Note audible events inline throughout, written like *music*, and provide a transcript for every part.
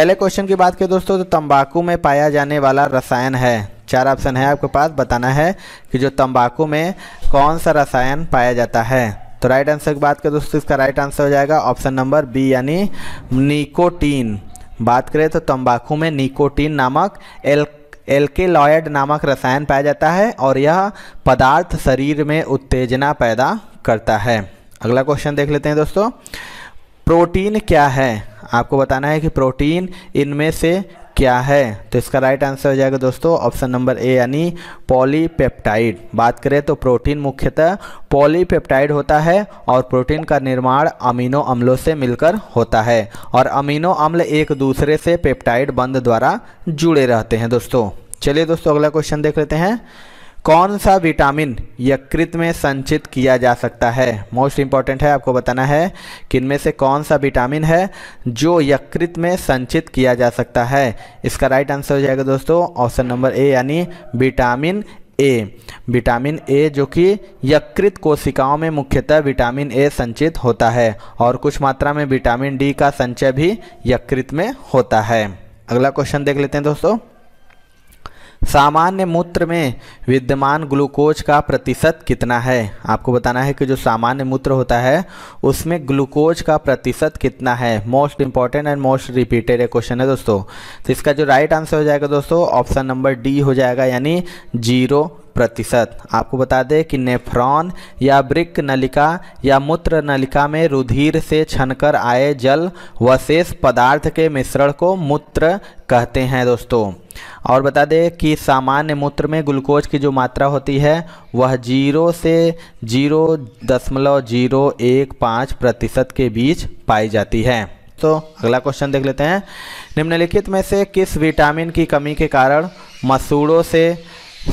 पहले क्वेश्चन की बात करें दोस्तों तो तंबाकू में पाया जाने वाला रसायन है चार ऑप्शन है आपके पास बताना है कि जो तंबाकू में कौन सा रसायन पाया जाता है तो राइट आंसर की बात करें दोस्तों इसका राइट आंसर हो जाएगा ऑप्शन नंबर बी यानी निकोटीन बात करें तो तंबाकू में निकोटीन नामक एल एल्केलॉयड नामक रसायन पाया जाता है और यह पदार्थ शरीर में उत्तेजना पैदा करता है अगला क्वेश्चन देख लेते हैं दोस्तों प्रोटीन क्या है आपको बताना है कि प्रोटीन इनमें से क्या है तो इसका राइट आंसर हो जाएगा दोस्तों ऑप्शन नंबर ए यानी पॉलीपेप्टाइड बात करें तो प्रोटीन मुख्यतः पॉलीपेप्टाइड होता है और प्रोटीन का निर्माण अमीनो अम्लों से मिलकर होता है और अमीनो अम्ल एक दूसरे से पेप्टाइड बंद द्वारा जुड़े रहते हैं दोस्तों चलिए दोस्तों अगला क्वेश्चन देख लेते हैं कौन सा विटामिन यकृत में संचित किया जा सकता है मोस्ट इम्पॉर्टेंट है आपको बताना है कि इनमें से कौन सा विटामिन है जो यकृत में संचित किया जा सकता है इसका राइट आंसर हो जाएगा दोस्तों ऑप्शन नंबर ए यानी विटामिन ए विटामिन ए जो कि यकृत कोशिकाओं में मुख्यतः विटामिन ए संचित होता है और कुछ मात्रा में विटामिन डी का संचय भी यकृत में होता है अगला क्वेश्चन देख लेते हैं दोस्तों सामान्य मूत्र में विद्यमान ग्लूकोज का प्रतिशत कितना है आपको बताना है कि जो सामान्य मूत्र होता है उसमें ग्लूकोज का प्रतिशत कितना है most important and most repeated question है दोस्तों तो इसका जो राइट आंसर हो जाएगा दोस्तों ऑप्शन नंबर डी हो जाएगा यानी जीरो प्रतिशत आपको बता दें कि नेफ्रॉन या ब्रिक नलिका या मूत्र नलिका में रुधिर से छनकर आए जल व शेष पदार्थ के मिश्रण को मूत्र कहते हैं दोस्तों और बता दें कि सामान्य मूत्र में ग्लूकोज की जो मात्रा होती है वह जीरो से जीरो दशमलव जीरो एक पाँच प्रतिशत के बीच पाई जाती है तो अगला क्वेश्चन देख लेते हैं निम्नलिखित में से किस विटामिन की कमी के कारण मसूड़ों से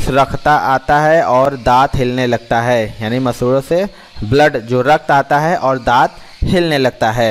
रखता आता है और दांत हिलने लगता है यानी मसूड़ों से ब्लड जो रक्त आता है और दांत हिलने लगता है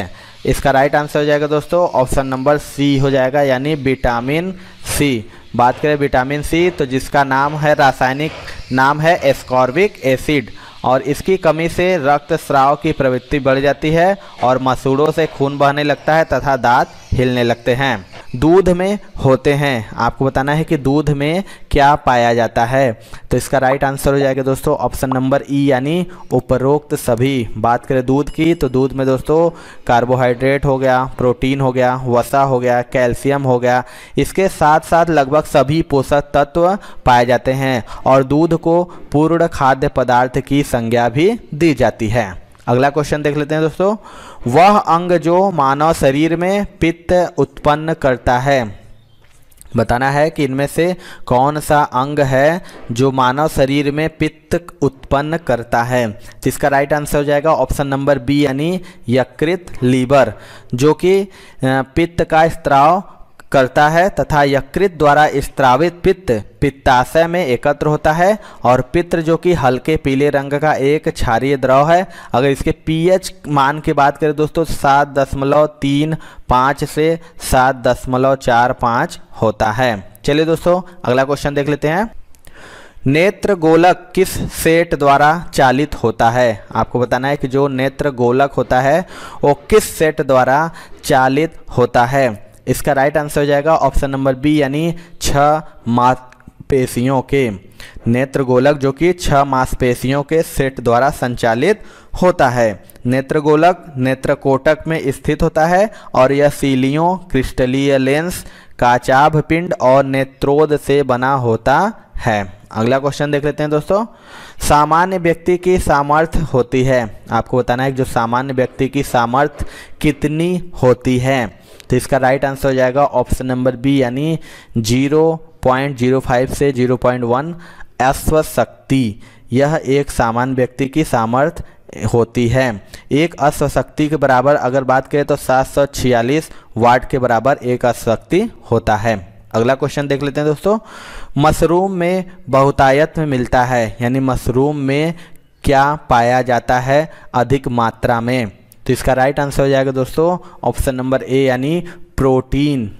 इसका राइट आंसर हो जाएगा दोस्तों ऑप्शन नंबर सी हो जाएगा यानी विटामिन सी बात करें विटामिन सी तो जिसका नाम है रासायनिक नाम है एस्कॉर्बिक एसिड और इसकी कमी से रक्त स्राव की प्रवृत्ति बढ़ जाती है और मसूड़ों से खून बहने लगता है तथा दांत हिलने लगते हैं दूध में होते हैं आपको बताना है कि दूध में क्या पाया जाता है तो इसका राइट आंसर हो जाएगा दोस्तों ऑप्शन नंबर ई यानी उपरोक्त सभी बात करें दूध की तो दूध में दोस्तों कार्बोहाइड्रेट हो गया प्रोटीन हो गया वसा हो गया कैल्शियम हो गया इसके साथ साथ लगभग सभी पोषक तत्व पाए जाते हैं और दूध को पूर्ण खाद्य पदार्थ की संज्ञा भी दी जाती है अगला क्वेश्चन देख लेते हैं दोस्तों वह अंग जो मानव शरीर में पित्त उत्पन्न करता है बताना है कि इनमें से कौन सा अंग है जो मानव शरीर में पित्त उत्पन्न करता है जिसका राइट आंसर हो जाएगा ऑप्शन नंबर बी यानी यकृत लीवर जो कि पित्त का स्त्राव करता है तथा यकृत द्वारा स्त्रावित पित्त पित्ताशय में एकत्र होता है और पित्र जो कि हल्के पीले रंग का एक क्षारीय द्रव है अगर इसके पीएच मान की बात करें दोस्तों सात दशमलव तीन पाँच से सात दशमलव चार पाँच होता है चलिए दोस्तों अगला क्वेश्चन देख लेते हैं नेत्र गोलक किस सेट द्वारा चालित होता है आपको बताना है कि जो नेत्र गोलक होता है वो किस सेट द्वारा चालित होता है इसका राइट आंसर हो जाएगा ऑप्शन नंबर बी यानी छ मांसपेशियों के नेत्र गोलक जो कि छह मांसपेशियों के सेट द्वारा संचालित होता है नेत्र गोलक नेत्र कोटक में स्थित होता है और यह सीलियों क्रिस्टलीय लेंस काचाभ पिंड और नेत्रोद से बना होता है अगला क्वेश्चन देख लेते हैं दोस्तों सामान्य व्यक्ति की सामर्थ्य होती है आपको बताना है जो सामान्य व्यक्ति की सामर्थ्य कितनी होती है तो इसका राइट आंसर हो जाएगा ऑप्शन नंबर बी यानी जीरो पॉइंट जीरो फाइव से जीरो पॉइंट वन अश्वशक्ति यह एक सामान्य व्यक्ति की सामर्थ्य होती है एक अश्वशक्ति के बराबर अगर बात करें तो सात सौ छियालीस वाट के बराबर एक अश्वशक्ति होता है अगला क्वेश्चन देख लेते हैं दोस्तों मशरूम में बहुतायत में मिलता है यानी मशरूम में क्या पाया जाता है अधिक मात्रा में तो इसका राइट आंसर हो जाएगा दोस्तों ऑप्शन नंबर ए यानी प्रोटीन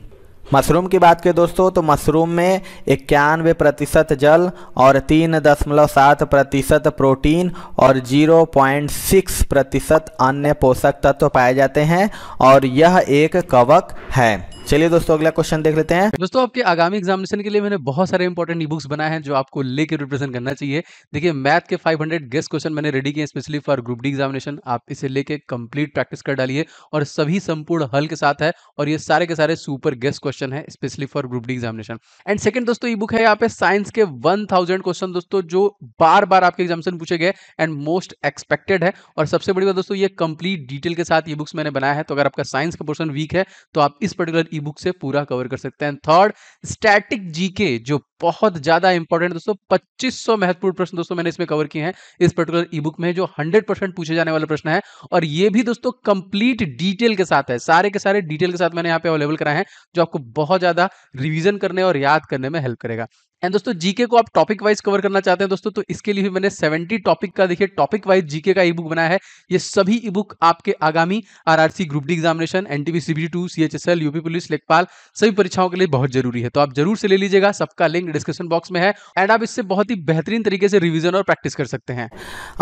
मशरूम की बात करें दोस्तों तो मशरूम में इक्यानवे प्रतिशत जल और तीन दशमलव सात प्रतिशत प्रोटीन और जीरो पॉइंट सिक्स प्रतिशत अन्य पोषक तत्व तो पाए जाते हैं और यह एक कवक है चलिए दोस्तों अगला क्वेश्चन देख लेते हैं दोस्तों आपके आगामी एग्जामिनेशन के लिए मैंने बहुत सारे इंपॉर्टेंट ई बुक्स बनाए हैं जो आपको लेकर रिप्रेजेंट करना चाहिए देखिए मैथ के 500 हंड्रेड गेस्ट क्वेश्चन मैंने रेडी किए specially for group D examination आप इसे लेके कंप्लीट प्रैक्टिस कर डालिए और सभी संपूर्ण हल के साथ है और ये सारे के सारे सुपर गेस्ट क्वेश्चन है specially for group D examination and second दोस्तों ई बुक है यहाँ पे साइंस के वन क्वेश्चन दोस्तों जो बार बार आपके एग्जामिनेशन पूछे गए एंड मोस्ट एक्सपेक्टेड है और सबसे बड़ी बात दोस्तों ये कंप्लीट डिटेल के साथ ई बुक्स मैंने बनाया है तो अगर आपका साइंस का पोर्सन वीक है तो आप इस पर्टिकुलर की बुक से पूरा कवर कर सकते हैं थर्ड स्टैटिक जीके जो बहुत ज्यादा इंपॉर्टेंट दोस्तों 2500 महत्वपूर्ण प्रश्न दोस्तों मैंने इसमें कवर किए हैं इस पर्टिकुलर ई बुक में जो 100 परसेंट पूछे जाने वाला प्रश्न है और ये भी दोस्तों कंप्लीट डिटेल के साथ है सारे के सारे डिटेल के साथ मैंने यहाँ पे अवेलेबल कराए हैं जो आपको बहुत ज्यादा रिविजन करने और याद करने में हेल्प करेगा एंड दोस्तों जीके को आप टॉपिक वाइज कवर करना चाहते हैं दोस्तों तो इसके लिए भी मैंने 70 टॉपिक का देखिए टॉपिक वाइज जीके का ई बुक बनाया है ये सभी ई बुक आपके आगामी RRC group D examination NTPC CBT two CHSL UP police लेखपाल सभी परीक्षाओं के लिए बहुत जरूरी है तो आप जरूर से ले लीजिएगा सबका लिंक डिस्क्रिप्शन बॉक्स में है एंड आप इससे बहुत ही बेहतरीन तरीके से रिविजन और प्रैक्टिस कर सकते हैं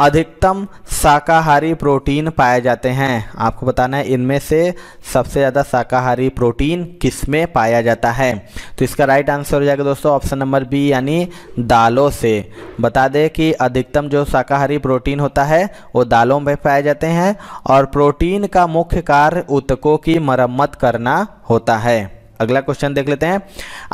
अधिकतम शाकाहारी प्रोटीन पाए जाते हैं आपको बताना है इनमें से सबसे ज्यादा शाकाहारी प्रोटीन किसमें पाया जाता है तो इसका राइट आंसर हो जाएगा दोस्तों ऑप्शन नंबर भी यानी दालों से बता दें कि अधिकतम जो शाकाहारी प्रोटीन होता है वो दालों में पाए जाते हैं और प्रोटीन का मुख्य कार्य उतकों की मरम्मत करना होता है अगला क्वेश्चन देख लेते हैं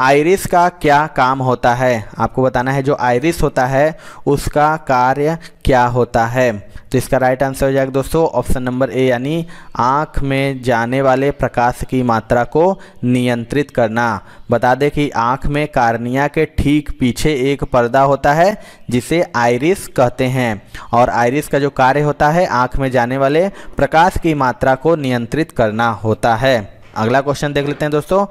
आयरिस का क्या काम होता है आपको बताना है जो आयरिस होता है उसका कार्य क्या होता है तो इसका राइट आंसर हो जाएगा दोस्तों ऑप्शन नंबर ए यानी आँख में जाने वाले प्रकाश की मात्रा को नियंत्रित करना बता दें कि आँख में कार्निया के ठीक पीछे एक पर्दा होता है जिसे आयरिस कहते हैं और आयरिस का जो कार्य होता है आँख में जाने वाले प्रकाश की मात्रा को नियंत्रित करना होता है अगला क्वेश्चन देख लेते हैं दोस्तों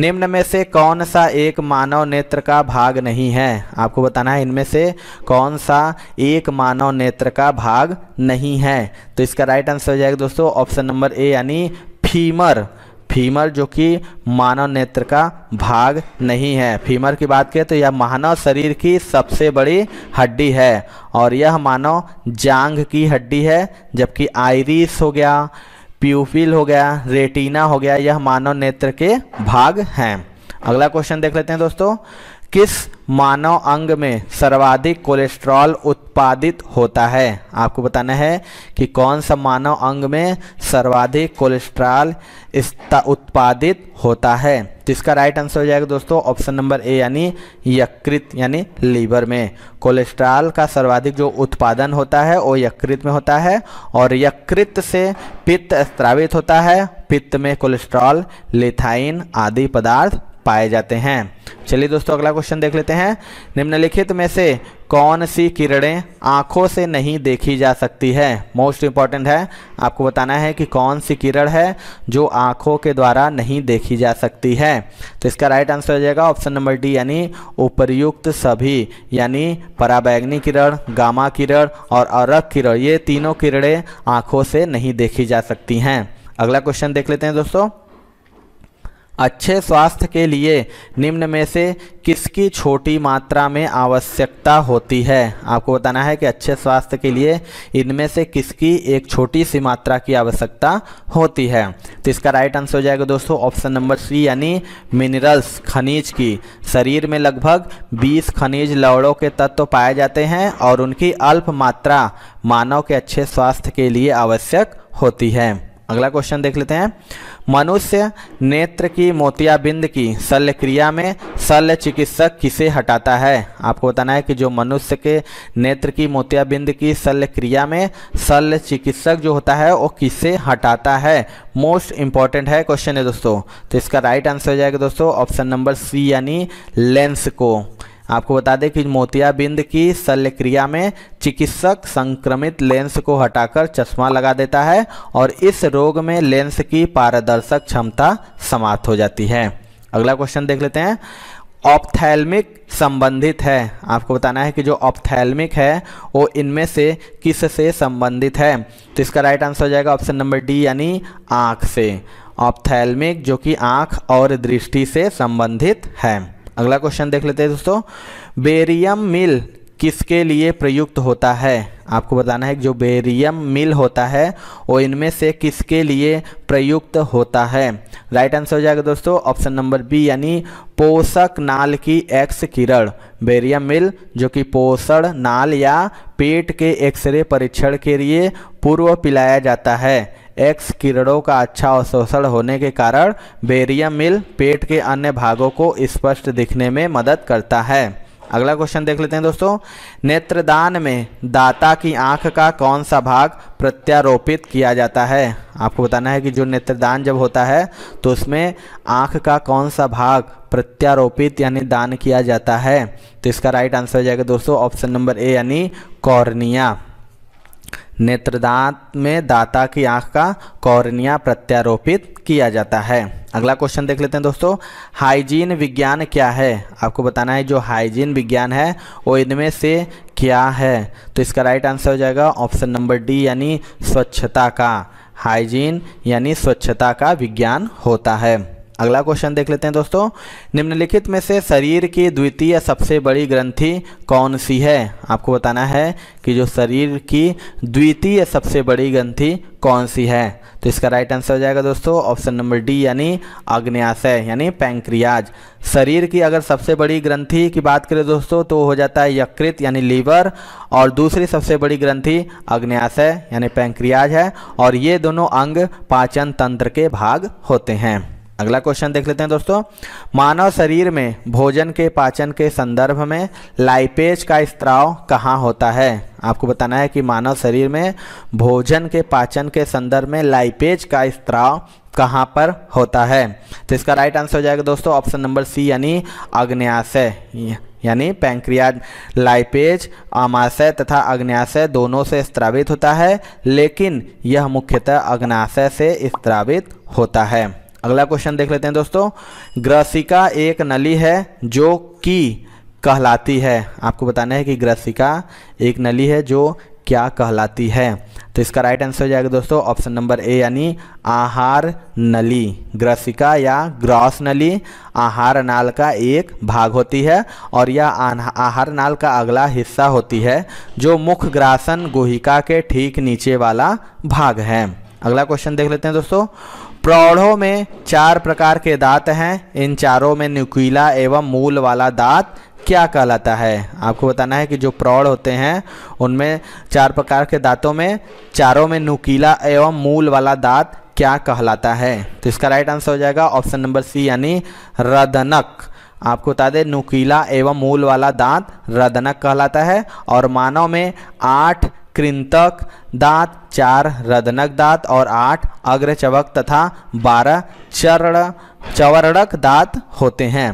निम्न में से कौन सा एक मानव नेत्र का भाग नहीं है आपको बताना है इनमें से कौन सा एक मानव नेत्र का भाग नहीं है तो इसका राइट आंसर हो जाएगा दोस्तों ऑप्शन नंबर ए यानी फीमर फीमर जो कि मानव नेत्र का भाग नहीं है फीमर की बात करें तो यह मानव शरीर की सबसे बड़ी हड्डी है और यह मानव जांघ की हड्डी है जबकि आयरिस हो गया प्यूपिल हो गया रेटिना हो गया यह मानव नेत्र के भाग हैं अगला क्वेश्चन देख लेते हैं दोस्तों किस मानव अंग में सर्वाधिक कोलेस्ट्रॉल उत्पादित होता है आपको बताना है कि कौन सा मानव अंग में सर्वाधिक कोलेस्ट्रॉल उत्पादित होता है तो इसका राइट आंसर हो जाएगा दोस्तों ऑप्शन नंबर ए यानी यकृत यानी लीवर में कोलेस्ट्रॉल का सर्वाधिक जो उत्पादन होता है वो यकृत में होता है और यकृत से पित्त स्त्रावित होता है पित्त में कोलेस्ट्रॉल लिथाइन आदि पदार्थ पाए जाते हैं चलिए दोस्तों अगला क्वेश्चन देख लेते हैं निम्नलिखित में से कौन सी किरणें आँखों से नहीं देखी जा सकती है मोस्ट इंपॉर्टेंट है आपको बताना है कि कौन सी किरण है जो आँखों के द्वारा नहीं देखी जा सकती है तो इसका राइट आंसर हो जाएगा ऑप्शन नंबर डी यानी उपरयुक्त सभी यानी पराबैग्नी किरण गामा किरण और अरक किरण ये तीनों किरणें आँखों से नहीं देखी जा सकती हैं अगला क्वेश्चन देख लेते हैं दोस्तों अच्छे स्वास्थ्य के लिए निम्न में से किसकी छोटी मात्रा में आवश्यकता होती है आपको बताना है कि अच्छे स्वास्थ्य के लिए इनमें से किसकी एक छोटी सी मात्रा की आवश्यकता होती है तो इसका राइट आंसर हो जाएगा दोस्तों ऑप्शन नंबर सी यानी मिनरल्स खनिज की शरीर में लगभग 20 खनिज लवड़ों के तत्व पाए जाते हैं और उनकी अल्प मात्रा मानव के अच्छे स्वास्थ्य के लिए आवश्यक होती है अगला क्वेश्चन देख लेते हैं मनुष्य नेत्र की मोतियाबिंद की शल्य क्रिया में शल्य चिकित्सक किसे हटाता है आपको बताना है कि जो मनुष्य के नेत्र की मोतियाबिंद की शल्य क्रिया में शल्य चिकित्सक जो होता है वो किसे हटाता है मोस्ट इंपॉर्टेंट है क्वेश्चन है दोस्तों तो इसका राइट आंसर हो जाएगा दोस्तों ऑप्शन नंबर सी यानी लेंस को आपको बता दें कि मोतियाबिंद की शल्यक्रिया में चिकित्सक संक्रमित लेंस को हटाकर चश्मा लगा देता है और इस रोग में लेंस की पारदर्शक क्षमता समाप्त हो जाती है अगला क्वेश्चन देख लेते हैं ऑप्थैल्मिक संबंधित है आपको बताना है कि जो ऑप्थैल्मिक है वो इनमें से किस से संबंधित है तो इसका राइट आंसर हो जाएगा ऑप्शन नंबर डी यानी आँख से ऑप्थैल्मिक जो कि आँख और दृष्टि से संबंधित है अगला क्वेश्चन देख लेते हैं दोस्तों बेरियम मिल किसके लिए प्रयुक्त होता है आपको बताना है जो बेरियम मिल होता है वो इनमें से किसके लिए प्रयुक्त होता है राइट आंसर हो जाएगा दोस्तों ऑप्शन नंबर बी यानी पोषक नाल की एक्स किरण बेरियम मिल जो कि पोषण नाल या पेट के एक्सरे परीक्षण के लिए पूर्व पिलाया जाता है एक्स किरणों का अच्छा अवशोषण होने के कारण बेरियम मिल पेट के अन्य भागों को स्पष्ट दिखने में मदद करता है अगला क्वेश्चन देख लेते हैं दोस्तों नेत्रदान में दाता की आंख का कौन सा भाग प्रत्यारोपित किया जाता है आपको बताना है कि जो नेत्रदान जब होता है तो उसमें आंख का कौन सा भाग प्रत्यारोपित यानी दान किया जाता है तो इसका राइट आंसर हो जाएगा दोस्तों ऑप्शन नंबर ए यानी कॉर्निया नेत्रदांत में दाता की आंख का कौरनिया प्रत्यारोपित किया जाता है अगला क्वेश्चन देख लेते हैं दोस्तों हाइजीन विज्ञान क्या है आपको बताना है जो हाइजीन विज्ञान है वो इनमें से क्या है तो इसका राइट आंसर हो जाएगा ऑप्शन नंबर डी यानी स्वच्छता का हाइजीन यानी स्वच्छता का विज्ञान होता है अगला क्वेश्चन देख लेते हैं दोस्तों निम्नलिखित में से शरीर की द्वितीय सबसे बड़ी ग्रंथि कौन सी है आपको बताना है कि जो शरीर की द्वितीय सबसे बड़ी ग्रंथि कौन सी है तो इसका राइट आंसर हो जाएगा दोस्तों ऑप्शन नंबर डी यानी अग्न्याशय यानी पैंक्रियाज शरीर की अगर सबसे बड़ी ग्रंथि की बात करें दोस्तों तो हो जाता है यकृत यानी लीवर और दूसरी सबसे बड़ी ग्रंथि अग्न्याशय यानी पैंक्रियाज है और ये दोनों अंग पाचन तंत्र के भाग होते हैं अगला क्वेश्चन देख लेते हैं दोस्तों मानव शरीर में भोजन के पाचन के संदर्भ में लाइपेज का स्त्राव कहाँ होता है आपको बताना है कि मानव शरीर में भोजन के पाचन के संदर्भ में लाइपेज का स्त्राव कहाँ पर होता है तो इसका राइट आंसर हो जाएगा दोस्तों ऑप्शन नंबर सी यानी अग्न्याशय यानी पैंक्रियाज लाइपेज आमाशय तथा अग्न्याशय दोनों से स्त्रावित होता है लेकिन यह मुख्यतः अग्नाशय से स्त्रावित होता है अगला क्वेश्चन देख लेते हैं दोस्तों ग्रसिका एक नली है जो कि कहलाती है आपको बताना है कि ग्रसिका एक नली है जो क्या कहलाती है तो इसका राइट आंसर हो जाएगा दोस्तों ऑप्शन नंबर ए यानी आहार नली ग्रसिका या ग्रॉस नली आहार नाल का एक भाग होती है और यह आहार नाल का अगला हिस्सा होती है जो मुख्य ग्रासन गुहिका के ठीक नीचे वाला भाग है अगला क्वेश्चन देख लेते हैं दोस्तों प्रौढ़ों में चार प्रकार के दांत हैं इन चारों में न्यूक्ला एवं मूल वाला दांत क्या कहलाता है आपको बताना है कि जो प्रौढ़ होते हैं उनमें चार प्रकार के दांतों में चारों में नुकीला एवं मूल वाला दांत क्या कहलाता है तो इसका राइट आंसर हो जाएगा ऑप्शन नंबर सी यानी रदनक आपको बता दें नुकीला एवं मूल वाला दांत रदनक कहलाता है और मानव में आठ कृंतक दांत चार रदनक दांत और आठ अग्रचवक तथा बारह चरण चवरणक दांत होते हैं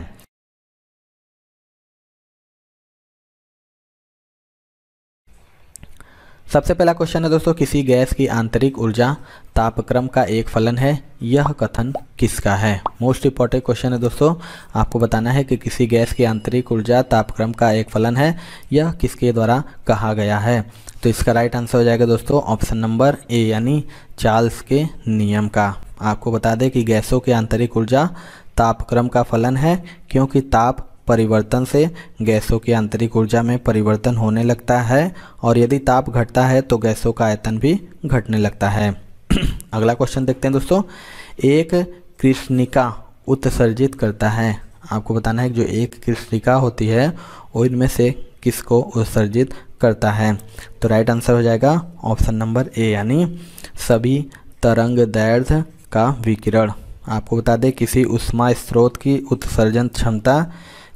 सबसे पहला क्वेश्चन है दोस्तों किसी गैस की आंतरिक ऊर्जा तापक्रम का एक फलन है यह कथन किसका है मोस्ट इंपॉर्टेंट क्वेश्चन है दोस्तों आपको बताना है कि किसी गैस की आंतरिक ऊर्जा तापक्रम का एक फलन है यह किसके द्वारा कहा गया है तो इसका राइट आंसर हो जाएगा दोस्तों ऑप्शन नंबर ए यानी चार्ल्स के नियम का आपको बता दें कि गैसों की आंतरिक ऊर्जा तापक्रम का फलन है क्योंकि ताप परिवर्तन से गैसों की आंतरिक ऊर्जा में परिवर्तन होने लगता है और यदि ताप घटता है तो गैसों का आयतन भी घटने लगता है *clears throat* अगला क्वेश्चन देखते हैं दोस्तों एक कृष्णिका उत्सर्जित करता है आपको बताना है कि जो एक कृष्णिका होती है वो इनमें से किसको उत्सर्जित करता है तो राइट आंसर हो जाएगा ऑप्शन नंबर ए यानी सभी तरंग दैर्घ्य का विकिरण आपको बता दें किसी उष्मा स्रोत की उत्सर्जन क्षमता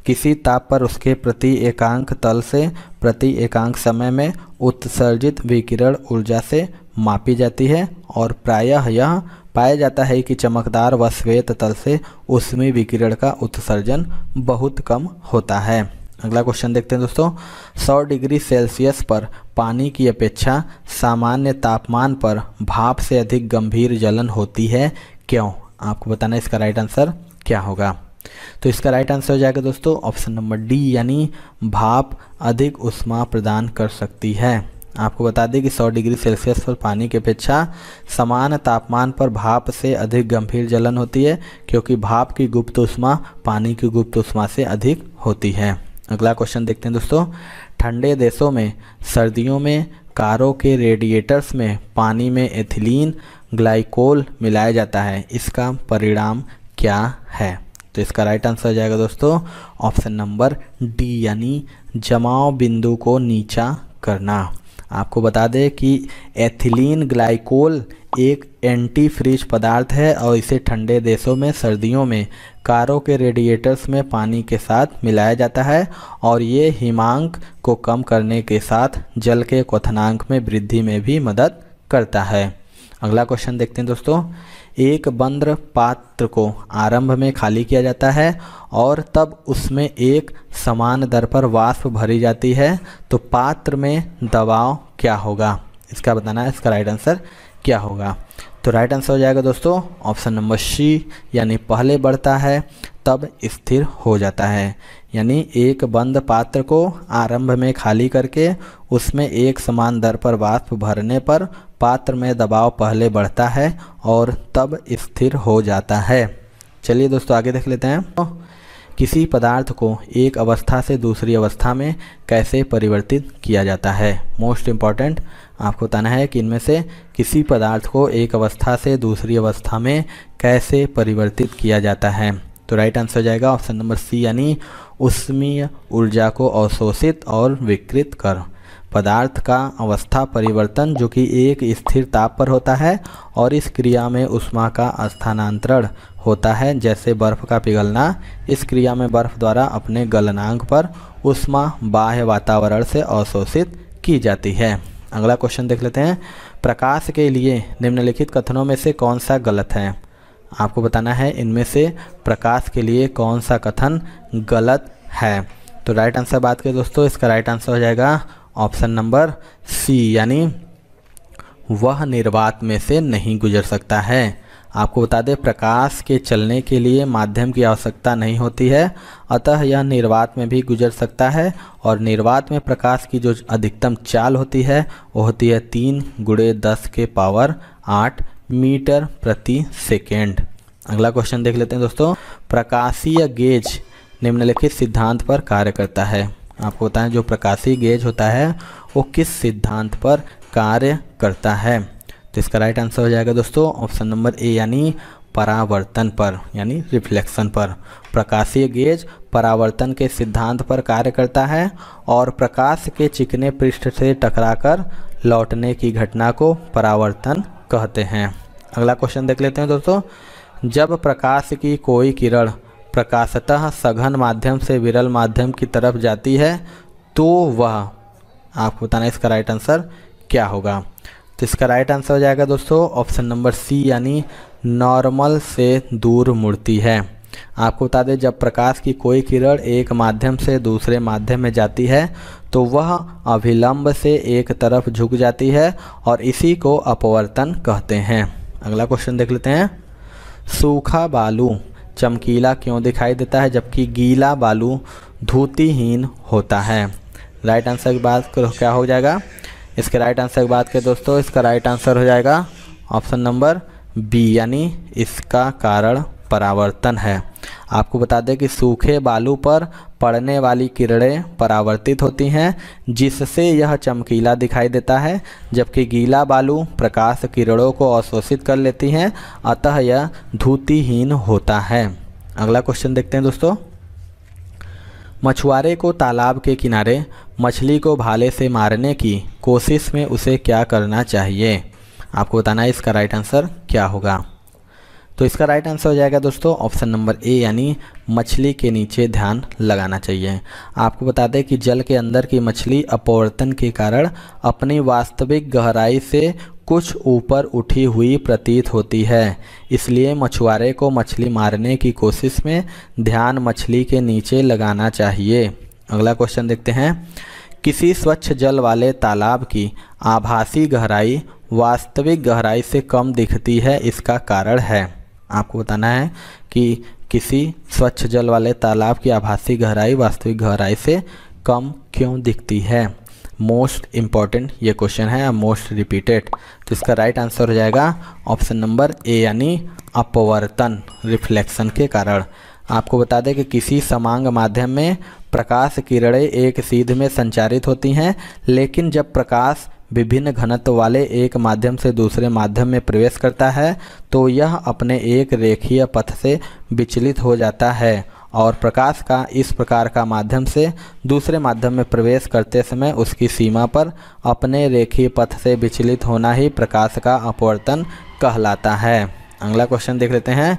किसी ताप पर उसके प्रति एकांक तल से प्रति एकांक समय में उत्सर्जित विकिरण ऊर्जा से मापी जाती है और प्रायः यह पाया जाता है कि चमकदार व श्वेत तल से उसमें विकिरण का उत्सर्जन बहुत कम होता है अगला क्वेश्चन देखते हैं दोस्तों 100 डिग्री सेल्सियस पर पानी की अपेक्षा सामान्य तापमान पर भाप से अधिक गंभीर जलन होती है क्यों आपको बताना इसका राइट आंसर क्या होगा तो इसका राइट आंसर हो जाएगा दोस्तों ऑप्शन नंबर डी यानी भाप अधिक उष्मा प्रदान कर सकती है आपको बता दें कि 100 डिग्री सेल्सियस पर पानी की अपेक्षा समान तापमान पर भाप से अधिक गंभीर जलन होती है क्योंकि भाप की गुप्त उष्मा पानी की गुप्त उष्मा से अधिक होती है अगला क्वेश्चन देखते हैं दोस्तों ठंडे देशों में सर्दियों में कारों के रेडिएटर्स में पानी में एथिलीन ग्लाइकोल मिलाया जाता है इसका परिणाम क्या है तो इसका राइट आंसर हो जाएगा दोस्तों ऑप्शन नंबर डी यानी जमाव बिंदु को नीचा करना आपको बता दें कि एथिलीन ग्लाइकोल एक एंटी फ्रिज पदार्थ है और इसे ठंडे देशों में सर्दियों में कारों के रेडिएटर्स में पानी के साथ मिलाया जाता है और ये हिमांक को कम करने के साथ जल के क्वथनांक में वृद्धि में भी मदद करता है अगला क्वेश्चन देखते हैं दोस्तों एक बंद्र पात्र को आरंभ में खाली किया जाता है और तब उसमें एक समान दर पर वाष्प भरी जाती है तो पात्र में दबाव क्या होगा इसका बताना है इसका राइट आंसर क्या होगा तो राइट आंसर हो जाएगा दोस्तों ऑप्शन नंबर सी यानी पहले बढ़ता है तब स्थिर हो जाता है यानी एक बंद पात्र को आरंभ में खाली करके उसमें एक समान दर पर वाष्प भरने पर पात्र में दबाव पहले बढ़ता है और तब स्थिर हो जाता है चलिए दोस्तों आगे देख लेते हैं किसी पदार्थ को एक अवस्था से दूसरी अवस्था में कैसे परिवर्तित किया जाता है मोस्ट इम्पॉर्टेंट आपको बताना है कि इनमें से किसी पदार्थ को एक अवस्था से दूसरी अवस्था में कैसे परिवर्तित किया जाता है तो राइट आंसर हो जाएगा ऑप्शन नंबर सी यानी उष्मीय ऊर्जा को अवशोषित और विकृत कर पदार्थ का अवस्था परिवर्तन जो कि एक स्थिर ताप पर होता है और इस क्रिया में उष्मा का स्थानांतरण होता है जैसे बर्फ़ का पिघलना इस क्रिया में बर्फ़ द्वारा अपने गलनांक पर उष्मा बाह्य वातावरण से अवशोषित की जाती है अगला क्वेश्चन देख लेते हैं प्रकाश के लिए निम्नलिखित कथनों में से कौन सा गलत है आपको बताना है इनमें से प्रकाश के लिए कौन सा कथन गलत है तो राइट आंसर बात करें दोस्तों इसका राइट आंसर हो जाएगा ऑप्शन नंबर सी यानी वह निर्वात में से नहीं गुजर सकता है आपको बता दें प्रकाश के चलने के लिए माध्यम की आवश्यकता नहीं होती है अतः यह निर्वात में भी गुजर सकता है और निर्वात में प्रकाश की जो अधिकतम चाल होती है वो होती है तीन गुड़े दस के पावर आठ मीटर प्रति सेकेंड अगला क्वेश्चन देख लेते हैं दोस्तों प्रकाशीय गेज निम्नलिखित सिद्धांत पर कार्य करता है आपको बताएं जो प्रकाशीय गेज होता है वो किस सिद्धांत पर कार्य करता है तो इसका राइट आंसर हो जाएगा दोस्तों ऑप्शन नंबर ए यानी परावर्तन पर यानी रिफ्लेक्शन पर प्रकाशीय गेज परावर्तन के सिद्धांत पर कार्य करता है और प्रकाश के चिकने पृष्ठ से टकराकर लौटने की घटना को परावर्तन कहते हैं अगला क्वेश्चन देख लेते हैं दोस्तों जब प्रकाश की कोई किरण प्रकाशतः सघन माध्यम से विरल माध्यम की तरफ जाती है तो वह आपको बताना इसका राइट आंसर क्या होगा तो इसका राइट आंसर हो जाएगा दोस्तों ऑप्शन नंबर सी यानी नॉर्मल से दूर मुड़ती है आपको बता दें जब प्रकाश की कोई किरण एक माध्यम से दूसरे माध्यम में जाती है तो वह अभिलंब से एक तरफ झुक जाती है और इसी को अपवर्तन कहते हैं अगला क्वेश्चन देख लेते हैं सूखा बालू चमकीला क्यों दिखाई देता है जबकि गीला बालू धूतिहीन होता है राइट आंसर की बात करो क्या हो जाएगा इसके राइट आंसर की बात करें दोस्तों इसका राइट आंसर हो जाएगा ऑप्शन नंबर बी यानी इसका कारण परावर्तन है आपको बता दें कि सूखे बालू पर पड़ने वाली किरणें परावर्तित होती हैं जिससे यह चमकीला दिखाई देता है जबकि गीला बालू प्रकाश किरणों को अवशोषित कर लेती हैं अतः यह धूतिहीन होता है अगला क्वेश्चन देखते हैं दोस्तों मछुआरे को तालाब के किनारे मछली को भाले से मारने की कोशिश में उसे क्या करना चाहिए आपको बताना है इसका राइट आंसर क्या होगा तो इसका राइट आंसर हो जाएगा दोस्तों ऑप्शन नंबर ए यानी मछली के नीचे ध्यान लगाना चाहिए आपको बता दें कि जल के अंदर की मछली अपवर्तन के कारण अपनी वास्तविक गहराई से कुछ ऊपर उठी हुई प्रतीत होती है इसलिए मछुआरे को मछली मारने की कोशिश में ध्यान मछली के नीचे लगाना चाहिए अगला क्वेश्चन देखते हैं किसी स्वच्छ जल वाले तालाब की आभासी गहराई वास्तविक गहराई से कम दिखती है इसका कारण है आपको बताना है कि किसी स्वच्छ जल वाले तालाब की आभासी गहराई वास्तविक गहराई से कम क्यों दिखती है मोस्ट इम्पॉर्टेंट ये क्वेश्चन है मोस्ट रिपीटेड तो इसका राइट right आंसर हो जाएगा ऑप्शन नंबर ए यानी अपवर्तन रिफ्लेक्शन के कारण आपको बता दें कि किसी समांग माध्यम में प्रकाश किरणें एक सीध में संचारित होती हैं लेकिन जब प्रकाश विभिन्न घनत्व वाले एक माध्यम से दूसरे माध्यम में प्रवेश करता है तो यह अपने एक रेखीय पथ से विचलित हो जाता है और प्रकाश का इस प्रकार का माध्यम से दूसरे माध्यम में प्रवेश करते समय उसकी सीमा पर अपने रेखीय पथ से विचलित होना ही प्रकाश का अपवर्तन कहलाता है अगला क्वेश्चन देख लेते हैं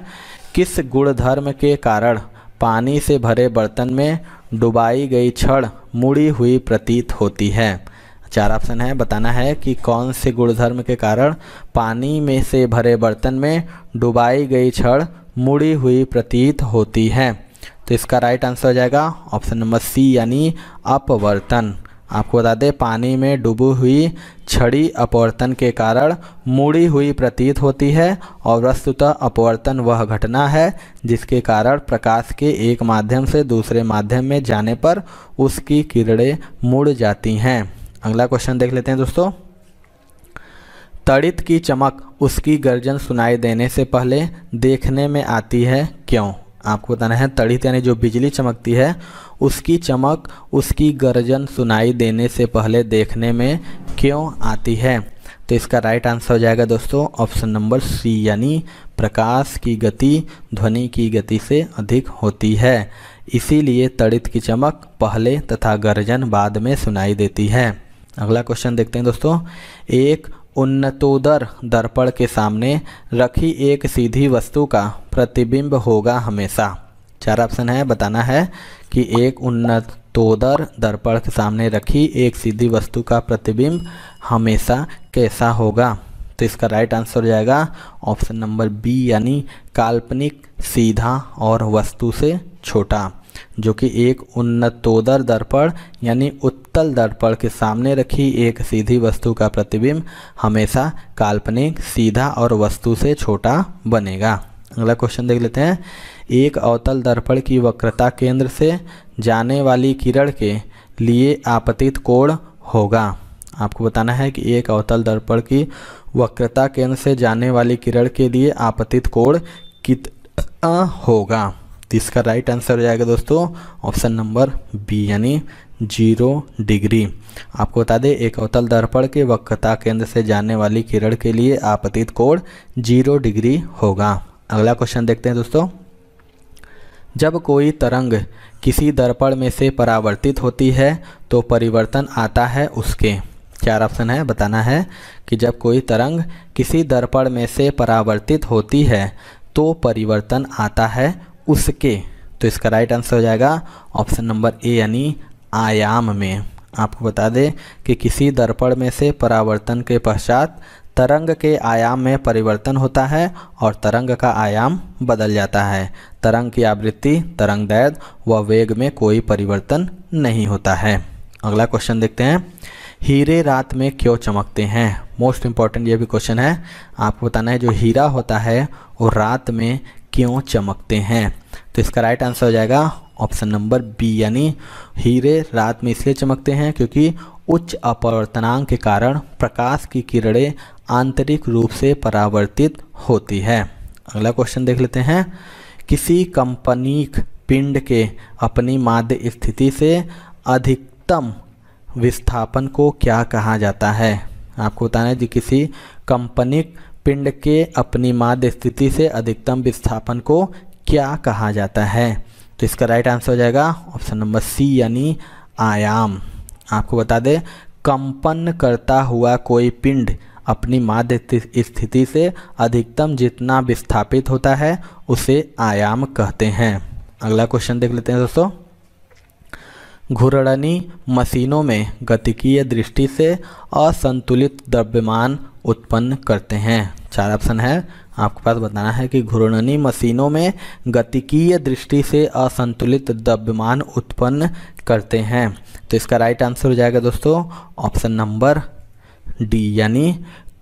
किस गुणधर्म के कारण पानी से भरे बर्तन में डुबाई गई छड़ मुड़ी हुई प्रतीत होती है चार ऑप्शन है बताना है कि कौन से गुणधर्म के कारण पानी में से भरे बर्तन में डुबाई गई छड़ मुड़ी हुई प्रतीत होती है तो इसका राइट आंसर हो जाएगा ऑप्शन नंबर सी यानी अपवर्तन आपको बता दें पानी में डूबी हुई छड़ी अपवर्तन के कारण मुड़ी हुई प्रतीत होती है और वस्तुतः अपवर्तन वह घटना है जिसके कारण प्रकाश के एक माध्यम से दूसरे माध्यम में जाने पर उसकी किरणें मुड़ जाती हैं अगला क्वेश्चन देख लेते हैं दोस्तों तड़ित की चमक उसकी गर्जन सुनाई देने से पहले देखने में आती है क्यों आपको बताना है तड़ित यानी जो बिजली चमकती है उसकी चमक उसकी गर्जन सुनाई देने से पहले देखने में क्यों आती है तो इसका राइट आंसर हो जाएगा दोस्तों ऑप्शन नंबर सी यानी प्रकाश की गति ध्वनि की गति से अधिक होती है इसीलिए तड़ित की चमक पहले तथा गर्जन बाद में सुनाई देती है अगला क्वेश्चन देखते हैं दोस्तों एक उन्नतोदर दर्पण के सामने रखी एक सीधी वस्तु का प्रतिबिंब होगा हमेशा चार ऑप्शन है बताना है कि एक उन्नतोदर दर्पण के सामने रखी एक सीधी वस्तु का प्रतिबिंब हमेशा कैसा होगा तो इसका राइट आंसर हो जाएगा ऑप्शन नंबर बी यानी काल्पनिक सीधा और वस्तु से छोटा जो कि एक उन्नतोदर दर्पण यानी उत्तल दर्पण के सामने रखी एक सीधी वस्तु का प्रतिबिंब हमेशा काल्पनिक सीधा और वस्तु से छोटा बनेगा अगला क्वेश्चन देख लेते हैं एक अवतल दर्पण की वक्रता केंद्र से जाने वाली किरण के लिए आपतित कोण होगा आपको बताना है कि एक अवतल दर्पण की वक्रता केंद्र से जाने वाली किरण के लिए आपतित कोण कितना होगा तो इसका राइट आंसर हो जाएगा दोस्तों ऑप्शन नंबर बी यानी जीरो डिग्री आपको बता दें एक अवतल दर्पण के वक्रता केंद्र से जाने वाली किरण के लिए आपतित कोण जीरो डिग्री होगा अगला क्वेश्चन देखते हैं दोस्तों जब कोई तरंग किसी दर्पण में से परावर्तित होती है तो परिवर्तन आता है उसके चार ऑप्शन है बताना है कि जब कोई तरंग किसी दर्पण में से परावर्तित होती है तो परिवर्तन आता है उसके तो इसका राइट आंसर हो जाएगा ऑप्शन नंबर ए यानी आयाम में आपको बता दें कि किसी दर्पण में से परावर्तन के पश्चात तरंग के आयाम में परिवर्तन होता है और तरंग का आयाम बदल जाता है तरंग की आवृत्ति तरंग दैर्ध व वेग में कोई परिवर्तन नहीं होता है अगला क्वेश्चन देखते हैं हीरे रात में क्यों चमकते हैं मोस्ट इम्पॉर्टेंट ये भी क्वेश्चन है आपको बताना है जो हीरा होता है वो रात में क्यों चमकते हैं तो इसका राइट आंसर हो जाएगा ऑप्शन नंबर बी यानी हीरे रात में इसलिए चमकते हैं क्योंकि उच्च अपवर्तनांक के कारण प्रकाश की किरणें आंतरिक रूप से परावर्तित होती है अगला क्वेश्चन देख लेते हैं किसी कंपनी पिंड के अपनी माध्य स्थिति से अधिकतम विस्थापन को क्या कहा जाता है आपको बताना है कि किसी कंपनिक पिंड के अपनी माध्य स्थिति से अधिकतम विस्थापन को क्या कहा जाता है तो इसका राइट आंसर हो जाएगा ऑप्शन नंबर सी यानी आयाम आपको बता दें कंपन करता हुआ कोई पिंड अपनी माध्य स्थिति से अधिकतम जितना विस्थापित होता है उसे आयाम कहते हैं अगला क्वेश्चन देख लेते हैं दोस्तों घूर्णनी मशीनों में गतिकीय दृष्टि से असंतुलित द्रव्यमान उत्पन्न करते हैं चार ऑप्शन है आपके पास बताना है कि घूर्णनी मशीनों में गतिकीय दृष्टि से असंतुलित द्रव्यमान उत्पन्न करते हैं तो इसका राइट आंसर हो जाएगा दोस्तों ऑप्शन नंबर डी यानी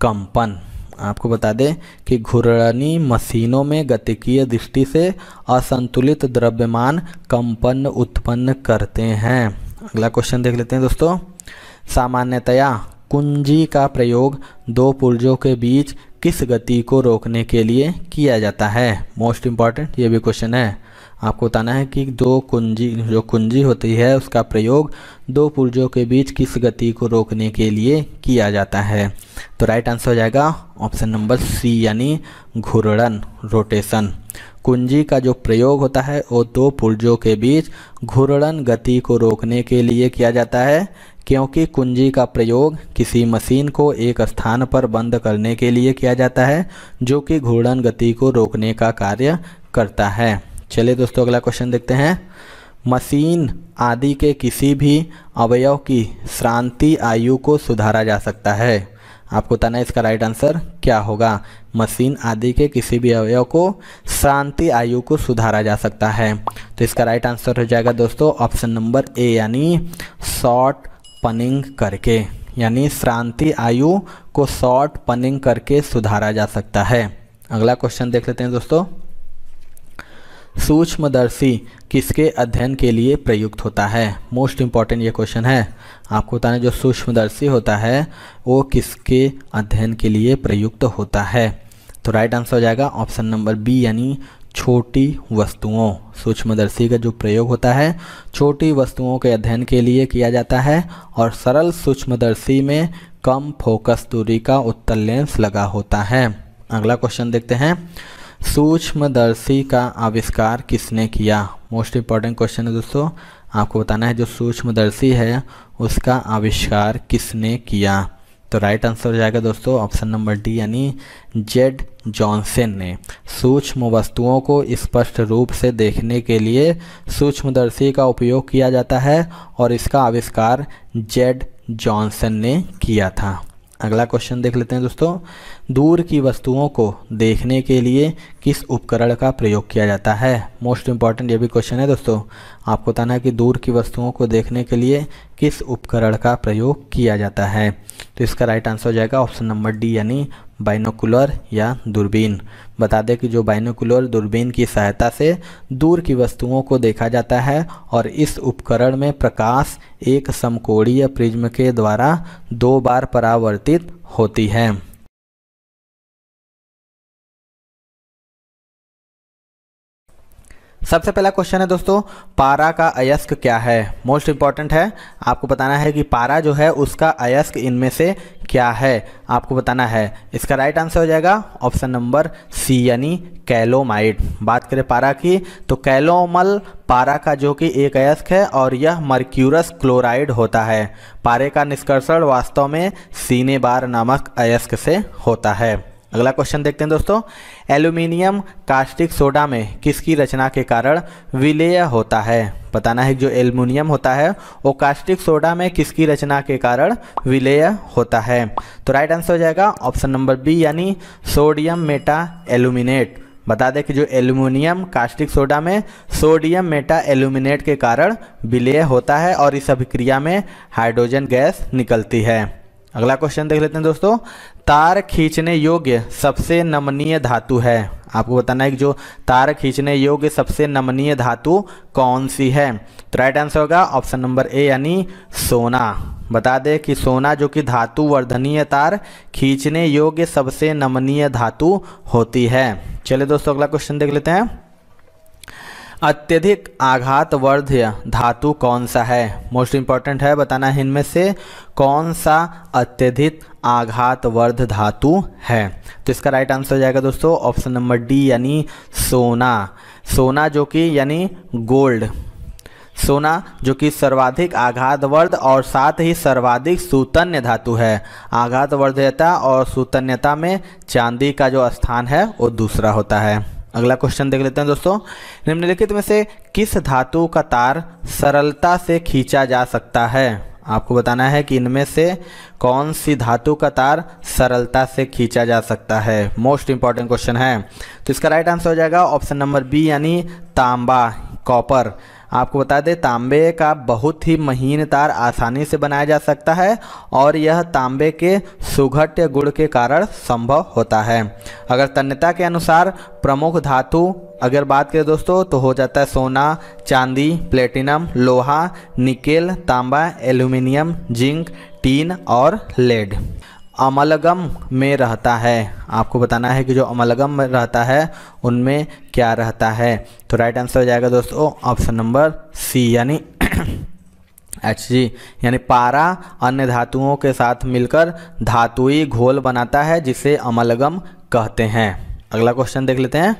कंपन आपको बता दें कि घूर्णी मशीनों में गतिकीय दृष्टि से असंतुलित द्रव्यमान कंपन उत्पन्न करते हैं अगला क्वेश्चन देख लेते हैं दोस्तों सामान्यतया कुंजी का प्रयोग दो पुर्जों के बीच किस गति को रोकने के लिए किया जाता है मोस्ट इम्पॉर्टेंट ये भी क्वेश्चन है आपको बताना है कि दो कुंजी जो कुंजी होती है उसका प्रयोग दो पुर्जों के बीच किस गति को रोकने के लिए किया जाता है तो राइट आंसर हो जाएगा ऑप्शन नंबर सी यानी घूर्णन रोटेशन कुंजी का जो प्रयोग होता है वो दो पुर्जों के बीच घूर्णन गति को रोकने के लिए किया जाता है क्योंकि कुंजी का प्रयोग किसी मशीन को एक स्थान पर बंद करने के लिए किया जाता है जो कि घूर्णन गति को रोकने का कार्य करता है चलिए दोस्तों अगला क्वेश्चन देखते हैं मशीन आदि के किसी भी अवयव की श्रांति आयु को सुधारा जा सकता है आपको बताना है इसका राइट आंसर क्या होगा मशीन आदि के किसी भी अवयव को शांति आयु को सुधारा जा सकता है तो इसका राइट आंसर हो जाएगा दोस्तों ऑप्शन नंबर ए यानी शॉर्ट पनिंग करके यानी श्रांति आयु को शॉर्ट पनिंग करके सुधारा जा सकता है अगला क्वेश्चन देख लेते हैं दोस्तों सूक्ष्मदर्शी किसके अध्ययन के लिए प्रयुक्त होता है मोस्ट इम्पॉर्टेंट ये क्वेश्चन है आपको बताना जो सूक्ष्मदर्शी होता है वो किसके अध्ययन के लिए प्रयुक्त होता है तो राइट आंसर हो जाएगा ऑप्शन नंबर बी यानी छोटी वस्तुओं सूक्ष्मदर्शी का जो प्रयोग होता है छोटी वस्तुओं के अध्ययन के लिए किया जाता है और सरल सूक्ष्मदर्शी में कम फोकस दूरी का उत्तर लेंस लगा होता है अगला क्वेश्चन देखते हैं सूक्ष्मदर्शी का आविष्कार किसने किया मोस्ट इम्पॉर्टेंट क्वेश्चन है दोस्तों आपको बताना है जो सूक्ष्मदर्शी है उसका आविष्कार किसने किया तो राइट आंसर हो जाएगा दोस्तों ऑप्शन नंबर डी यानी जेड जॉनसन ने सूक्ष्म वस्तुओं को स्पष्ट रूप से देखने के लिए सूक्ष्मदर्शी का उपयोग किया जाता है और इसका आविष्कार जेड जॉनसन ने किया था अगला क्वेश्चन देख लेते हैं दोस्तों दूर की वस्तुओं को देखने के लिए किस उपकरण का प्रयोग किया जाता है मोस्ट इम्पॉर्टेंट ये भी क्वेश्चन है दोस्तों आपको बताना है कि दूर की वस्तुओं को देखने के लिए किस उपकरण का प्रयोग किया जाता है तो इसका राइट आंसर हो जाएगा ऑप्शन नंबर डी यानी बाइनोकुलर या दूरबीन बता दें कि जो बाइनोकुलर दूरबीन की सहायता से दूर की वस्तुओं को देखा जाता है और इस उपकरण में प्रकाश एक समकोणीय प्रिज्म के द्वारा दो बार परावर्तित होती है सबसे पहला क्वेश्चन है दोस्तों पारा का अयस्क क्या है मोस्ट इंपॉर्टेंट है आपको बताना है कि पारा जो है उसका अयस्क इनमें से क्या है आपको बताना है इसका राइट आंसर हो जाएगा ऑप्शन नंबर सी यानी कैलोमाइड बात करें पारा की तो कैलोमल पारा का जो कि एक अयस्क है और यह मर्क्यूरस क्लोराइड होता है पारे का निष्कर्षण वास्तव में सीने बार नामक अयस्क से होता है अगला क्वेश्चन देखते हैं दोस्तों एल्यूमिनियम कास्टिक सोडा में किसकी रचना के कारण विलेय होता है बताना है जो एल्युमिनियम होता है वो कास्टिक सोडा में किसकी रचना के कारण विलेय होता है तो राइट आंसर हो जाएगा ऑप्शन नंबर बी यानी सोडियम मेटा एल्यूमिनेट बता दें कि जो एल्यूमिनियम कास्टिक सोडा में सोडियम मेटा एल्यूमिनेट के कारण विलेय होता है और इस अभिक्रिया में हाइड्रोजन गैस निकलती है अगला क्वेश्चन देख लेते हैं दोस्तों तार खींचने योग्य सबसे नमनीय धातु है आपको बताना है कि जो तार खींचने योग्य सबसे नमनीय धातु कौन सी है तो राइट आंसर होगा ऑप्शन नंबर ए यानी सोना बता दें कि सोना जो कि धातु वर्धनीय तार खींचने योग्य सबसे नमनीय धातु होती है चलिए दोस्तों अगला क्वेश्चन देख लेते हैं अत्यधिक आघात वर्ध्य धातु कौन सा है मोस्ट इंपॉर्टेंट है बताना है इनमें से कौन सा अत्यधिक आघातवर्ध धातु है तो इसका राइट आंसर हो जाएगा दोस्तों ऑप्शन नंबर डी यानी सोना सोना जो कि यानी गोल्ड सोना जो कि सर्वाधिक आघात वर्ध और साथ ही सर्वाधिक सूतन्य धातु है आघातवर्धता और सूतन्यता में चांदी का जो स्थान है वो दूसरा होता है अगला क्वेश्चन देख लेते हैं दोस्तों निम्नलिखित में से किस धातु का तार सरलता से खींचा जा सकता है आपको बताना है कि इनमें से कौन सी धातु का तार सरलता से खींचा जा सकता है मोस्ट इंपॉर्टेंट क्वेश्चन है तो इसका राइट आंसर हो जाएगा ऑप्शन नंबर बी यानी तांबा कॉपर आपको बता दें तांबे का बहुत ही महीन तार आसानी से बनाया जा सकता है और यह तांबे के सुघट गुण के कारण संभव होता है अगर तन्यता के अनुसार प्रमुख धातु अगर बात करें दोस्तों तो हो जाता है सोना चांदी प्लेटिनम लोहा निकेल तांबा एल्यूमिनियम जिंक टीन और लेड अमलगम में रहता है आपको बताना है कि जो अमलगम में रहता है उनमें क्या रहता है तो राइट आंसर हो जाएगा दोस्तों ऑप्शन नंबर सी यानी एच *clears throat* जी यानी पारा अन्य धातुओं के साथ मिलकर धातुई घोल बनाता है जिसे अमलगम कहते हैं अगला क्वेश्चन देख लेते हैं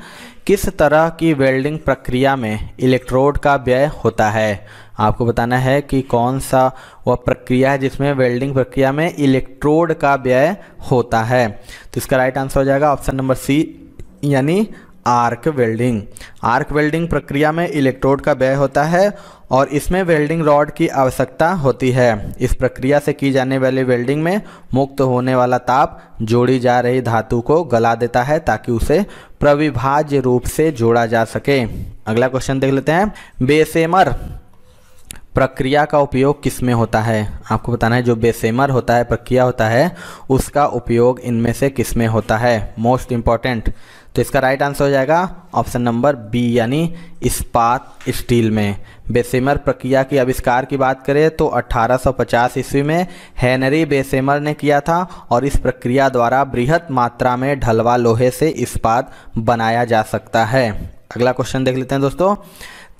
किस तरह की वेल्डिंग प्रक्रिया में इलेक्ट्रोड का व्यय होता है आपको बताना है कि कौन सा वह प्रक्रिया है जिसमें वेल्डिंग प्रक्रिया में इलेक्ट्रोड का व्यय होता है तो इसका राइट आंसर हो जाएगा ऑप्शन नंबर सी यानी आर्क वेल्डिंग आर्क वेल्डिंग प्रक्रिया में इलेक्ट्रोड का व्यय होता है और इसमें वेल्डिंग रॉड की आवश्यकता होती है इस प्रक्रिया से की जाने वाली वेल्डिंग में मुक्त होने वाला ताप जोड़ी जा रही धातु को गला देता है ताकि उसे प्रविभाज्य रूप से जोड़ा जा सके अगला क्वेश्चन देख लेते हैं बेसेमर प्रक्रिया का उपयोग किस में होता है आपको बताना है जो बेसेमर होता है प्रक्रिया होता है उसका उपयोग इनमें से किस में होता है मोस्ट इम्पॉर्टेंट तो इसका राइट आंसर हो जाएगा ऑप्शन नंबर बी यानी इस्पात स्टील में बेसेमर प्रक्रिया के आविष्कार की बात करें तो 1850 ईस्वी में हेनरी बेसेमर ने किया था और इस प्रक्रिया द्वारा बृहद मात्रा में ढलवा लोहे से इस्पात बनाया जा सकता है अगला क्वेश्चन देख लेते हैं दोस्तों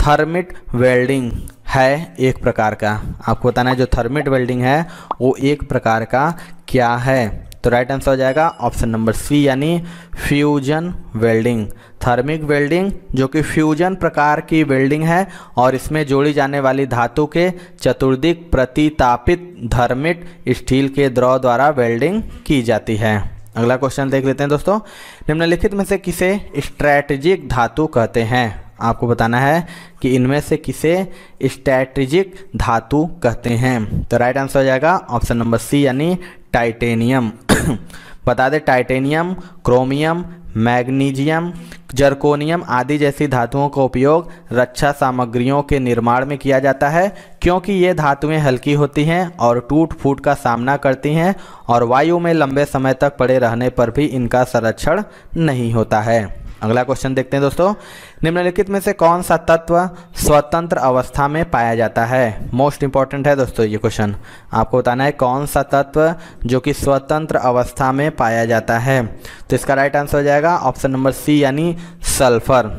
थर्मिट वेल्डिंग है एक प्रकार का आपको बताना है जो थर्मिट वेल्डिंग है वो एक प्रकार का क्या है तो राइट आंसर हो जाएगा ऑप्शन नंबर सी यानी फ्यूजन वेल्डिंग थर्मिक वेल्डिंग जो कि फ्यूजन प्रकार की वेल्डिंग है और इसमें जोड़ी जाने वाली धातु के चतुर्दिक प्रतितापित धर्मिट स्टील के द्रव द्वारा वेल्डिंग की जाती है अगला क्वेश्चन देख लेते हैं दोस्तों निम्नलिखित में से किसे स्ट्रैटेजिक धातु कहते हैं आपको बताना है कि इनमें से किसे स्ट्रैटेजिक धातु कहते हैं तो राइट आंसर हो जाएगा ऑप्शन नंबर सी यानी टाइटेनियम *clears throat* बता दें टाइटेनियम क्रोमियम मैग्नीजियम जर्कोनियम आदि जैसी धातुओं का उपयोग रक्षा सामग्रियों के निर्माण में किया जाता है क्योंकि ये धातुएं हल्की होती हैं और टूट फूट का सामना करती हैं और वायु में लंबे समय तक पड़े रहने पर भी इनका संरक्षण नहीं होता है अगला क्वेश्चन देखते हैं दोस्तों निम्नलिखित में से कौन सा तत्व स्वतंत्र अवस्था में पाया जाता है मोस्ट इंपॉर्टेंट है दोस्तों ये क्वेश्चन आपको बताना है कौन सा तत्व जो कि स्वतंत्र अवस्था में पाया जाता है तो इसका राइट आंसर हो जाएगा ऑप्शन नंबर सी यानी सल्फर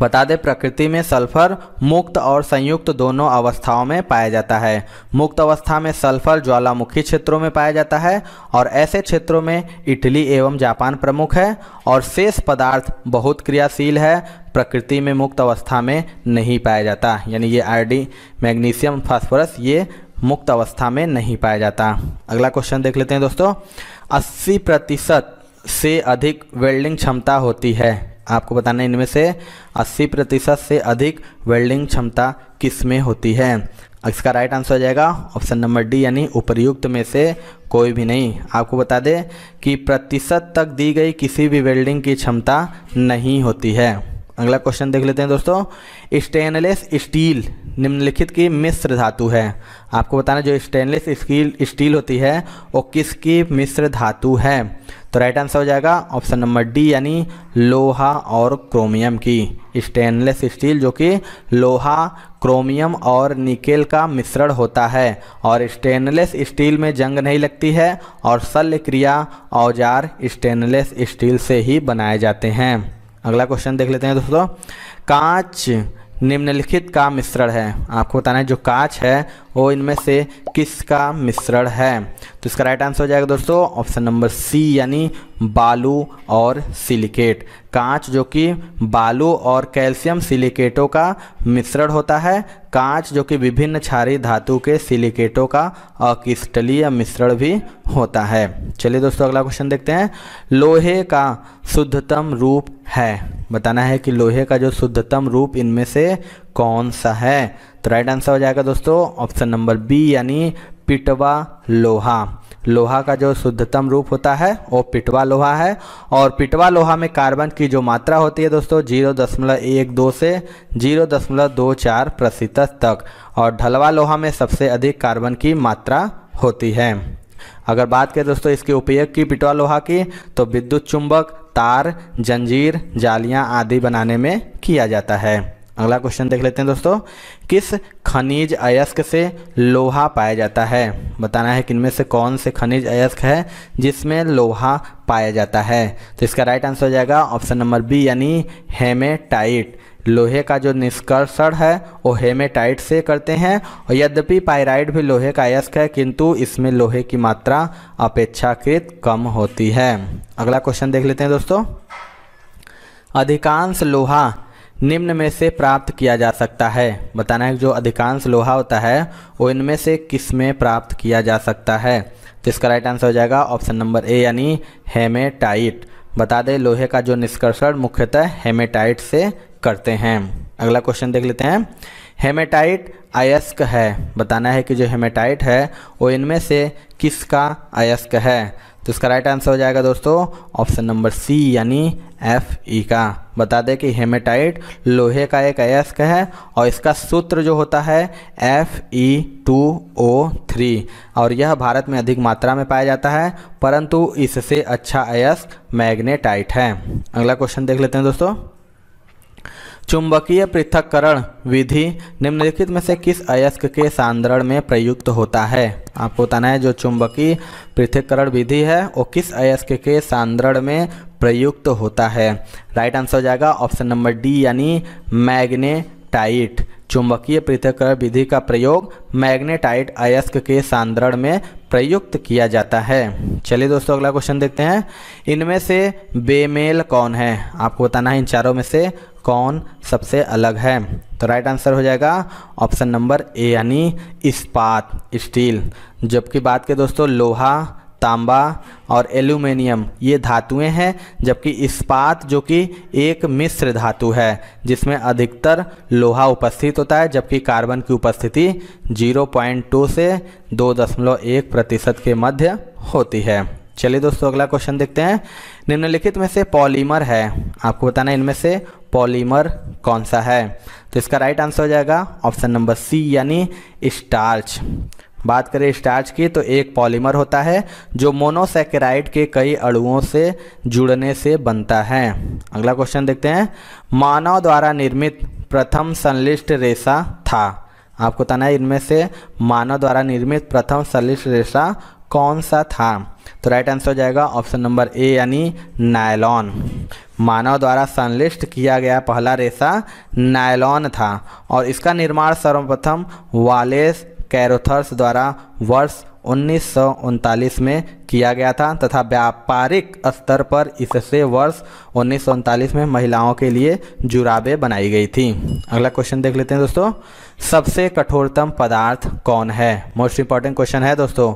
बता दें प्रकृति में सल्फर मुक्त और संयुक्त दोनों अवस्थाओं में पाया जाता है मुक्त अवस्था में सल्फर ज्वालामुखी क्षेत्रों में पाया जाता है और ऐसे क्षेत्रों में इटली एवं जापान प्रमुख है और शेष पदार्थ बहुत क्रियाशील है प्रकृति में मुक्त अवस्था में नहीं पाया जाता यानी ये आयोडी मैग्नीशियम फॉस्फोरस ये मुक्त अवस्था में नहीं पाया जाता अगला क्वेश्चन देख लेते हैं दोस्तों अस्सी प्रतिशत से अधिक वेल्डिंग क्षमता होती है आपको बताना इनमें से 80 प्रतिशत से अधिक वेल्डिंग क्षमता किस में होती है इसका राइट आंसर हो जाएगा ऑप्शन नंबर डी यानी उपरयुक्त में से कोई भी नहीं आपको बता दें कि प्रतिशत तक दी गई किसी भी वेल्डिंग की क्षमता नहीं होती है अगला क्वेश्चन देख लेते हैं दोस्तों स्टेनलेस स्टील निम्नलिखित की मिश्र धातु है आपको बताना जो स्टेनलेस स्टील स्टील होती है वो किसकी मिश्र धातु है तो राइट आंसर हो जाएगा ऑप्शन नंबर डी यानी लोहा और क्रोमियम की स्टेनलेस स्टील जो कि लोहा क्रोमियम और निकेल का मिश्रण होता है और स्टेनलेस स्टील में जंग नहीं लगती है और शल्य क्रिया औजार स्टेनलेस स्टील से ही बनाए जाते हैं अगला क्वेश्चन देख लेते हैं दोस्तों कांच निम्नलिखित का मिश्रण है आपको बताना है जो कांच है वो इनमें से किसका मिश्रण है तो इसका राइट आंसर हो जाएगा दोस्तों ऑप्शन नंबर सी यानी बालू और सिलिकेट कांच जो कि बालू और कैल्शियम सिलिकेटों का मिश्रण होता है कांच जो कि विभिन्न क्षारी धातु के सिलिकेटों का अकिस्टलीय मिश्रण भी होता है चलिए दोस्तों अगला क्वेश्चन देखते हैं लोहे का शुद्धतम रूप है बताना है कि लोहे का जो शुद्धतम रूप इनमें से कौन सा है तो राइट आंसर हो जाएगा दोस्तों ऑप्शन नंबर बी यानी पिटवा लोहा लोहा का जो शुद्धतम रूप होता है वो पिटवा लोहा है और पिटवा लोहा में कार्बन की जो मात्रा होती है दोस्तों जीरो दशमलव एक दो से जीरो दशमलव दो चार प्रतिशत तक और ढलवा लोहा में सबसे अधिक कार्बन की मात्रा होती है अगर बात करें दोस्तों इसके उपयोग की पिटवा लोहा की तो विद्युत चुंबक तार जंजीर जालियां आदि बनाने में किया जाता है अगला क्वेश्चन देख लेते हैं दोस्तों किस खनिज अयस्क से लोहा पाया जाता है बताना है कि इनमें से कौन से खनिज अयस्क है जिसमें लोहा पाया जाता है तो इसका राइट आंसर हो जाएगा ऑप्शन नंबर बी यानी हेमेटाइट लोहे का जो निष्कर्षण है वो हेमेटाइट से करते हैं और यद्यपि पायराइट भी लोहे का अयस्क है किंतु इसमें लोहे की मात्रा अपेक्षाकृत कम होती है अगला क्वेश्चन देख लेते हैं दोस्तों अधिकांश लोहा निम्न में से प्राप्त किया जा सकता है बताना है जो अधिकांश लोहा होता है वो इनमें से किस में प्राप्त किया जा सकता है तो इसका राइट आंसर हो जाएगा ऑप्शन नंबर ए यानी हेमेटाइट बता दें लोहे का जो निष्कर्षण मुख्यतः हेमेटाइट से करते हैं अगला क्वेश्चन देख लेते हैं हेमेटाइट अयस्क है बताना है कि जो हेमेटाइट है वो इनमें से किसका अयस्क है तो इसका राइट आंसर हो जाएगा दोस्तों ऑप्शन नंबर सी यानी एफ ई e का बता दें कि हेमेटाइट लोहे का एक अयस्क है और इसका सूत्र जो होता है F E two O three और यह भारत में अधिक मात्रा में पाया जाता है परंतु इससे अच्छा अयस्क मैग्नेटाइट है अगला क्वेश्चन देख लेते हैं दोस्तों चुंबकीय पृथककरण विधि निम्नलिखित में से किस अयस्क के सांद्रण में प्रयुक्त होता है आपको बताना है जो चुंबकीय पृथककरण विधि है वो किस अयस्क के सांद्रण में प्रयुक्त होता है राइट आंसर हो जाएगा ऑप्शन नंबर डी यानी मैग्नेटाइट चुंबकीय पृथककरण विधि का प्रयोग मैग्नेटाइट अयस्क के सांद्रण में प्रयुक्त किया जाता है चलिए दोस्तों अगला क्वेश्चन देखते हैं इनमें से बेमेल कौन है आपको बताना है इन चारों में से कौन सबसे अलग है तो राइट आंसर हो जाएगा ऑप्शन नंबर ए यानी इस्पात स्टील जबकि बात के दोस्तों लोहा तांबा और एल्यूमिनियम ये धातुएं हैं जबकि इस्पात जो कि एक मिश्र धातु है जिसमें अधिकतर लोहा उपस्थित होता है जबकि कार्बन की उपस्थिति 0.2 से 2.1 प्रतिशत के मध्य होती है चलिए दोस्तों अगला क्वेश्चन देखते हैं निम्नलिखित में से पॉलीमर है आपको बताना इनमें से पॉलीमर कौन सा है तो इसका राइट आंसर हो जाएगा ऑप्शन नंबर सी यानी स्टार्च बात करें स्टार्च की तो एक पॉलीमर होता है जो मोनोसेकेराइड के कई अणुओं से जुड़ने से बनता है अगला क्वेश्चन देखते हैं मानव द्वारा निर्मित प्रथम संलिष्ट रेशा था आपको बताना है इनमें से मानव द्वारा निर्मित प्रथम संलिष्ट रेशा कौन सा था तो राइट आंसर हो जाएगा ऑप्शन नंबर ए यानी नायलॉन मानव द्वारा संलिष्ट किया गया पहला रेशा नायलॉन था और इसका निर्माण सर्वप्रथम वालेस कैरोथर्स द्वारा वर्ष उन्नीस में किया गया था तथा व्यापारिक स्तर पर इससे वर्ष उन्नीस में महिलाओं के लिए जुराबे बनाई गई थी अगला क्वेश्चन देख लेते हैं दोस्तों सबसे कठोरतम पदार्थ कौन है मोस्ट इंपॉर्टेंट क्वेश्चन है दोस्तों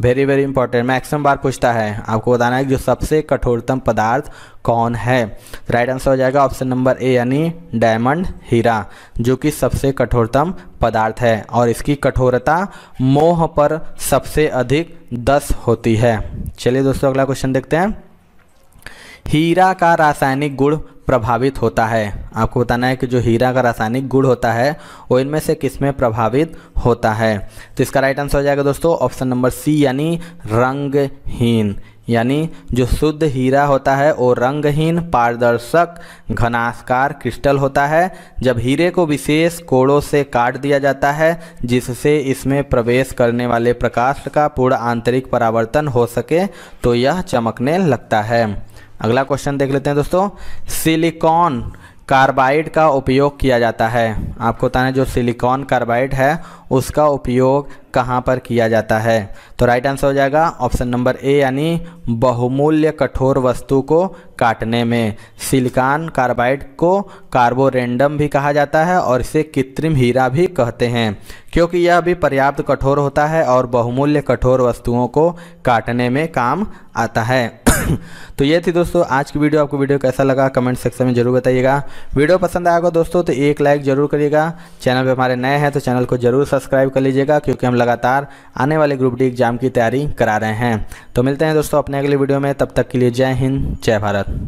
वेरी वेरी इंपॉर्टेंट मैक्सिमम बार पूछता है आपको बताना है जो सबसे कठोरतम पदार्थ कौन है राइट आंसर हो जाएगा ऑप्शन नंबर ए यानी डायमंड हीरा जो कि सबसे कठोरतम पदार्थ है और इसकी कठोरता मोह पर सबसे अधिक दस होती है चलिए दोस्तों अगला क्वेश्चन देखते हैं हीरा का रासायनिक गुण प्रभावित होता है आपको बताना है कि जो हीरा का रासायनिक गुण होता है वो इनमें से किस में प्रभावित होता है तो इसका राइट आंसर हो जाएगा दोस्तों ऑप्शन नंबर सी यानी रंगहीन यानी जो शुद्ध हीरा होता है वो रंगहीन पारदर्शक घनास्कार क्रिस्टल होता है जब हीरे को विशेष कोड़ों से काट दिया जाता है जिससे इसमें प्रवेश करने वाले प्रकाश का पूर्ण आंतरिक परावर्तन हो सके तो यह चमकने लगता है अगला क्वेश्चन देख लेते हैं दोस्तों सिलिकॉन कार्बाइड का उपयोग किया जाता है आपको बताने जो सिलिकॉन कार्बाइड है उसका उपयोग कहाँ पर किया जाता है तो राइट आंसर हो जाएगा ऑप्शन नंबर ए यानी बहुमूल्य कठोर वस्तु को काटने में सिलिकॉन कार्बाइड को कार्बोरेंडम भी कहा जाता है और इसे कृत्रिम हीरा भी कहते हैं क्योंकि यह भी पर्याप्त कठोर होता है और बहुमूल्य कठोर वस्तुओं को काटने में काम आता है *coughs* तो ये थी दोस्तों आज की वीडियो आपको वीडियो कैसा लगा कमेंट सेक्शन में जरूर बताइएगा वीडियो पसंद आएगा दोस्तों तो एक लाइक जरूर करिएगा चैनल पर हमारे नए हैं तो चैनल को जरूर सब्सक्राइब कर लीजिएगा क्योंकि हम लगातार आने वाले ग्रुप डी एग्जाम की तैयारी करा रहे हैं तो मिलते हैं दोस्तों अपने अगले वीडियो में तब तक के लिए जय हिंद जय भारत